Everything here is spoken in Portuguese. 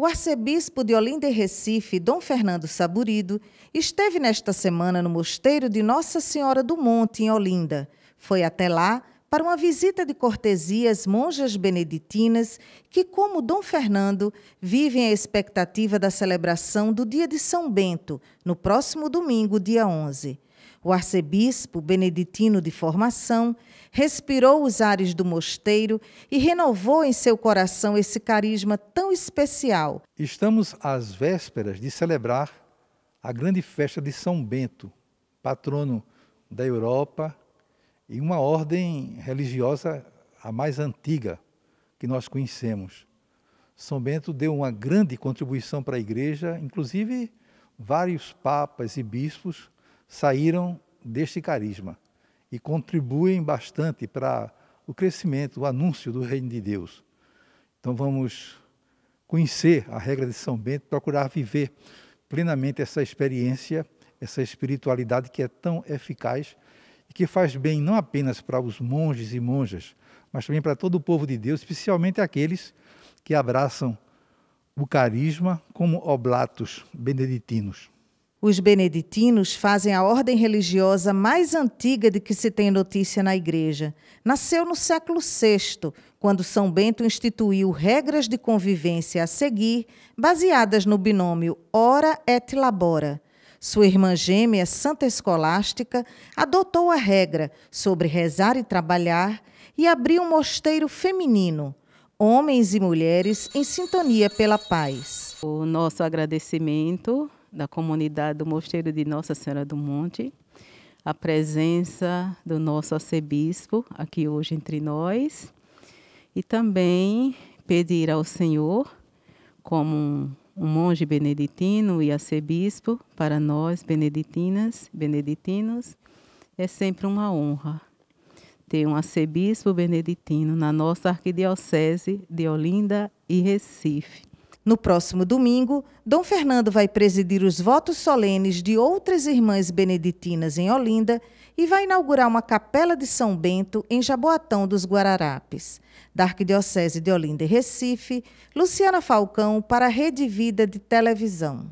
O arcebispo de Olinda e Recife, Dom Fernando Saburido, esteve nesta semana no mosteiro de Nossa Senhora do Monte, em Olinda. Foi até lá para uma visita de cortesia às monjas beneditinas que, como Dom Fernando, vivem a expectativa da celebração do Dia de São Bento, no próximo domingo, dia 11. O arcebispo, beneditino de formação, respirou os ares do mosteiro e renovou em seu coração esse carisma tão especial. Estamos às vésperas de celebrar a grande festa de São Bento, patrono da Europa e uma ordem religiosa a mais antiga que nós conhecemos. São Bento deu uma grande contribuição para a igreja, inclusive vários papas e bispos saíram deste carisma e contribuem bastante para o crescimento, o anúncio do reino de Deus. Então vamos conhecer a regra de São Bento, procurar viver plenamente essa experiência, essa espiritualidade que é tão eficaz e que faz bem não apenas para os monges e monjas, mas também para todo o povo de Deus, especialmente aqueles que abraçam o carisma como oblatos beneditinos. Os beneditinos fazem a ordem religiosa mais antiga de que se tem notícia na Igreja. Nasceu no século VI, quando São Bento instituiu regras de convivência a seguir, baseadas no binômio ora et labora. Sua irmã gêmea, Santa Escolástica, adotou a regra sobre rezar e trabalhar e abriu um mosteiro feminino homens e mulheres em sintonia pela paz. O nosso agradecimento da comunidade do Mosteiro de Nossa Senhora do Monte, a presença do nosso arcebispo aqui hoje entre nós e também pedir ao Senhor, como um, monge beneditino e arcebispo, para nós beneditinas, beneditinos, é sempre uma honra ter um arcebispo beneditino na nossa arquidiocese de Olinda e Recife. No próximo domingo, Dom Fernando vai presidir os votos solenes de outras irmãs beneditinas em Olinda e vai inaugurar uma capela de São Bento em Jaboatão dos Guararapes. Da Arquidiocese de Olinda e Recife, Luciana Falcão para a Rede Vida de Televisão.